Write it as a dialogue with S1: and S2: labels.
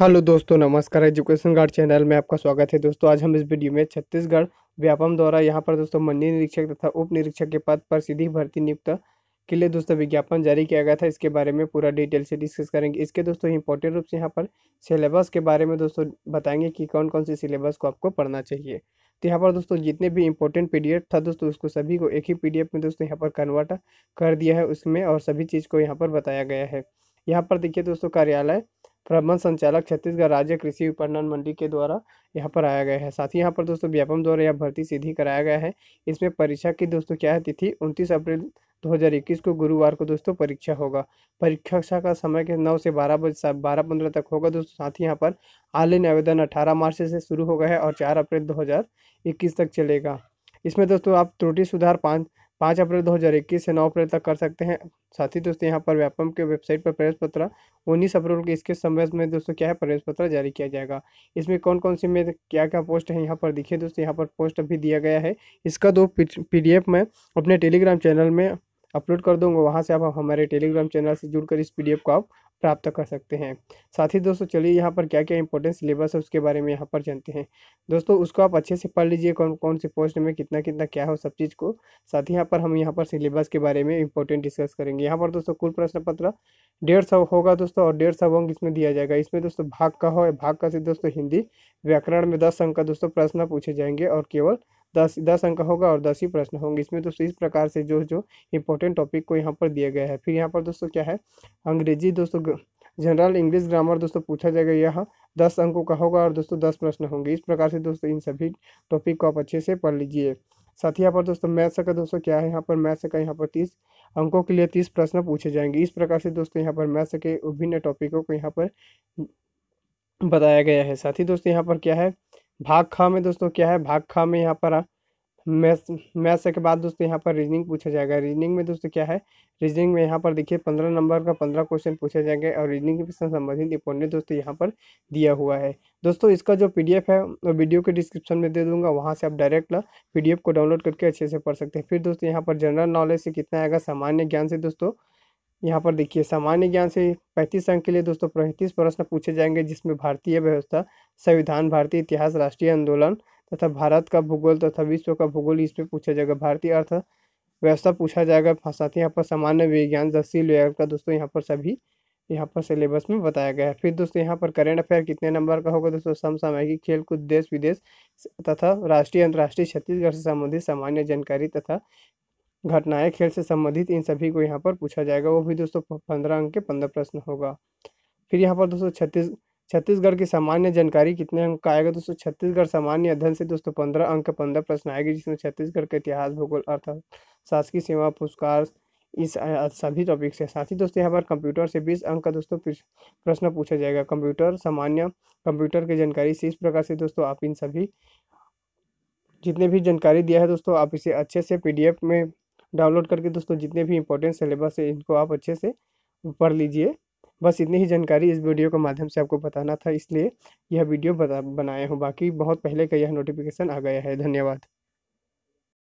S1: hello दोस्तों नमस्कार education guard channel में आपका स्वागत है दोस्तों आज हम इस वीडियो में छत्तीसगढ़ व्यापम द्वारा यहां पर दोस्तों मंडी निरीक्षक तथा उप निरीक्षक के पद पर सीधी भर्ती नियुक्त के लिए दोस्तों विज्ञापन जारी किया गया था इसके बारे में पूरा डिटेल से डिस्कस करेंगे इसके दोस्तों इंपॉर्टेंट रूप से यहाँ पर सिलेबस के बारे में दोस्तों बताएंगे कि कौन कौन से सिलेबस को आपको पढ़ना चाहिए तो यहाँ पर दोस्तों जितने भी इंपॉर्टेंट पीडीएफ था दोस्तों उसको सभी को एक ही पीडीएफ में दोस्तों यहाँ पर कन्वर्ट कर दिया है उसमें और सभी चीज़ को यहाँ पर बताया गया है यहाँ पर देखिए दोस्तों कार्यालय प्रबंध संचालक छत्तीसगढ़ राज्य कृषि विपणन मंडी के द्वारा यहाँ पर आया गया है साथ ही यहाँ पर दोस्तों व्यापम द्वारा यह भर्ती सीधी कराया गया है इसमें परीक्षा की दोस्तों क्या है तिथि उनतीस अप्रैल 2021 को गुरुवार को दोस्तों परीक्षा होगा परीक्षा का समय के 9 से 12 बजे बारह पंद्रह तक होगा दोस्तों साथ ही यहाँ पर ऑनलाइन आवेदन 18 मार्च से शुरू हो गया है और 4 अप्रैल 2021 तक चलेगा इसमें दोस्तों आप त्रुटि सुधार पाँच पाँच अप्रैल 2021 से नौ अप्रैल तक कर सकते हैं साथ ही दोस्तों यहाँ पर व्यापम के वेबसाइट पर प्रवेश पत्र उन्नीस अप्रैल के इसके संबंध में दोस्तों क्या है प्रवेश पत्र जारी किया जाएगा इसमें कौन कौन सी में क्या क्या पोस्ट है यहाँ पर दिखे दोस्तों यहाँ पर पोस्ट अभी दिया गया है इसका दो पी मैं अपने टेलीग्राम चैनल में अपलोड कर दूंगा वहाँ से आप हमारे टेलीग्राम चैनल से जुड़कर इस पीडीएफ को आप प्राप्त कर सकते हैं साथ ही दोस्तों चलिए यहाँ पर क्या क्या इंपॉर्टेंट सिलेबस है उसके बारे में यहाँ पर जानते हैं दोस्तों उसको आप अच्छे से पढ़ लीजिए कौन कौन से पोस्ट में कितना कितना क्या हो सब चीज़ को साथ ही यहाँ पर हम यहाँ पर सिलेबस के बारे में इंपॉर्टेंट डिस्कस करेंगे यहाँ पर दोस्तों कुल प्रश्न पत्र डेढ़ सौ होगा दोस्तों और डेढ़ सौ अंक इसमें दिया जाएगा इसमें दोस्तों भाग का हो भाग का से दोस्तों हिंदी व्याकरण में दस अंक का दोस्तों प्रश्न पूछे जाएंगे और केवल दस दस अंक होगा और दस ही प्रश्न होंगे इसमें दोस्तों इस प्रकार से जो जो इंपॉर्टेंट टॉपिक को यहाँ पर दिया गया है फिर यहाँ पर दोस्तों क्या है अंग्रेजी दोस्तों जनरल इंग्लिश ग्रामर दोस्तों पूछा जाएगा यह दस अंकों का होगा और दोस्तों दस प्रश्न होंगे इस प्रकार से दोस्तों इन सभी टॉपिक को आप अच्छे से पढ़ लीजिए साथ ही यहाँ पर दोस्तों मैथ्स का दोस्तों क्या है यहाँ पर मैथ्स का यहाँ पर तीस अंकों के लिए तीस प्रश्न पूछे जाएंगे इस प्रकार से दोस्तों यहाँ पर मैथ्स के विभिन्न टॉपिकों को यहाँ पर बताया गया है साथ ही दोस्तों यहाँ पर क्या है भाग खा में दोस्तों क्या है भाग खा में यहाँ पर मैथ मैथ्स के बाद दोस्तों यहाँ पर रीजनिंग पूछा जाएगा रीजनिंग में दोस्तों क्या है रीजनिंग में यहाँ पर देखिए पंद्रह नंबर का पंद्रह क्वेश्चन पूछे जाएंगे और रीजनिंग के संबंधित इंपोर्टेंट दोस्तों यहाँ पर दिया हुआ है दोस्तों इसका जो पीडीएफ है वो वीडियो के डिस्क्रिप्शन में दे दूंगा वहाँ से आप डायरेक्ट पी पीडीएफ को डाउनलोड करके अच्छे से पढ़ सकते हैं फिर दोस्तों यहाँ पर जनरल नॉलेज से कितना आएगा सामान्य ज्ञान से दोस्तों यहाँ पर देखिए सामान्य ज्ञान से पैंतीस अंक के लिए दोस्तों पैंतीस प्रश्न पूछे जाएंगे जिसमें भारतीय व्यवस्था संविधान भारतीय इतिहास राष्ट्रीय आंदोलन तथा भारत का भूगोल तथा विश्व का भूगोल इस पर पूछा जाएगा भारतीय अर्थ व्यवस्था पूछा जाएगा साथ ही यहाँ पर सामान्य विज्ञान दसवीं लेवल का दोस्तों यहाँ पर सभी यहाँ पर सिलेबस में बताया गया है फिर दोस्तों यहाँ पर करेंट अफेयर कितने नंबर का होगा दोस्तों समसामयिक खेल कूद देश विदेश तथा राष्ट्रीय अंतर्राष्ट्रीय छत्तीसगढ़ से संबंधित सामान्य जानकारी तथा घटनाएं खेल से संबंधित इन सभी को यहाँ पर पूछा जाएगा वो भी दोस्तों पंद्रह अंक के पंद्रह प्रश्न होगा फिर यहाँ पर दोस्तों छत्तीस छत्तीसगढ़ की सामान्य जानकारी कितने अंक का आएगा दोस्तों छत्तीसगढ़ सामान्य अध्ययन से दोस्तों पंद्रह अंक पंद्रह प्रश्न आएगी जिसमें छत्तीसगढ़ का इतिहास भूगोल अर्थ शासकीय सेवा पुरस्कार इस सभी टॉपिक्स से साथ ही दोस्तों यहाँ पर कंप्यूटर से बीस अंक का दोस्तों प्रश्न पूछा जाएगा कंप्यूटर सामान्य कंप्यूटर की जानकारी से इस प्रकार से दोस्तों आप इन सभी जितने भी जानकारी दिया है दोस्तों आप इसे अच्छे से पीडीएफ में डाउनलोड करके दोस्तों जितने भी इंपॉर्टेंट सिलेबस है इनको आप अच्छे से पढ़ लीजिए बस इतनी ही जानकारी इस वीडियो के माध्यम से आपको बताना था इसलिए यह वीडियो बता बनाया हूँ बाकी बहुत पहले का यह नोटिफिकेशन आ गया है धन्यवाद